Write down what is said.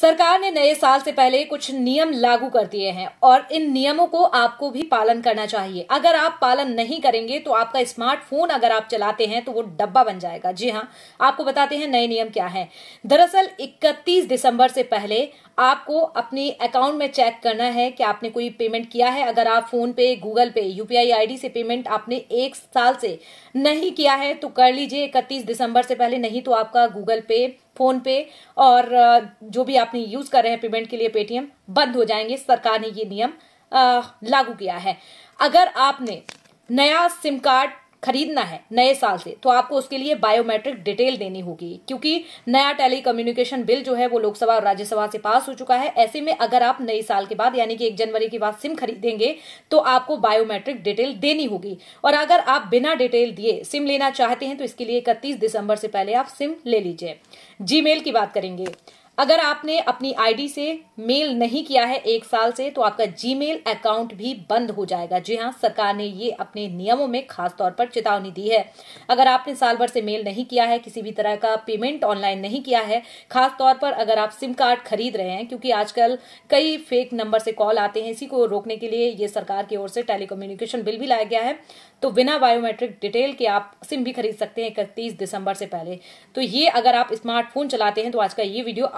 सरकार ने नए साल से पहले कुछ नियम लागू कर दिए हैं और इन नियमों को आपको भी पालन करना चाहिए अगर आप पालन नहीं करेंगे तो आपका स्मार्टफोन अगर आप चलाते हैं तो वो डब्बा बन जाएगा जी हाँ आपको बताते हैं नए नियम क्या है दरअसल 31 दिसंबर से पहले आपको अपने अकाउंट में चेक करना है कि आपने कोई पेमेंट किया है अगर आप फोन पे गूगल पे यूपीआई आईडी से पेमेंट आपने एक साल से नहीं किया है तो कर लीजिए इकतीस दिसंबर से पहले नहीं तो आपका गूगल पे फोन पे और जो भी आपने यूज कर रहे हैं पेमेंट के लिए पेटीएम बंद हो जाएंगे सरकार ने ये नियम लागू किया है अगर आपने नया सिम कार्ड खरीदना है नए साल से तो आपको उसके लिए बायोमेट्रिक डिटेल देनी होगी क्योंकि नया टेलीकम्युनिकेशन बिल जो है वो लोकसभा और राज्यसभा से पास हो चुका है ऐसे में अगर आप नए साल के बाद यानी कि एक जनवरी के बाद सिम खरीदेंगे तो आपको बायोमेट्रिक डिटेल देनी होगी और अगर आप बिना डिटेल दिए सिम लेना चाहते हैं तो इसके लिए इकतीस दिसंबर से पहले आप सिम ले लीजिए जी की बात करेंगे अगर आपने अपनी आईडी से मेल नहीं किया है एक साल से तो आपका जीमेल अकाउंट भी बंद हो जाएगा जी हाँ सरकार ने ये अपने नियमों में खास तौर पर चेतावनी दी है अगर आपने साल भर से मेल नहीं किया है किसी भी तरह का पेमेंट ऑनलाइन नहीं किया है खास तौर पर अगर आप सिम कार्ड खरीद रहे हैं क्योंकि आजकल कई फेक नंबर से कॉल आते हैं इसी को रोकने के लिए ये सरकार की ओर से टेलीकम्युनिकेशन बिल भी लाया गया है तो बिना बायोमेट्रिक डिटेल के आप सिम भी खरीद सकते हैं इकतीस दिसंबर से पहले तो ये अगर आप स्मार्टफोन चलाते हैं तो आज का ये वीडियो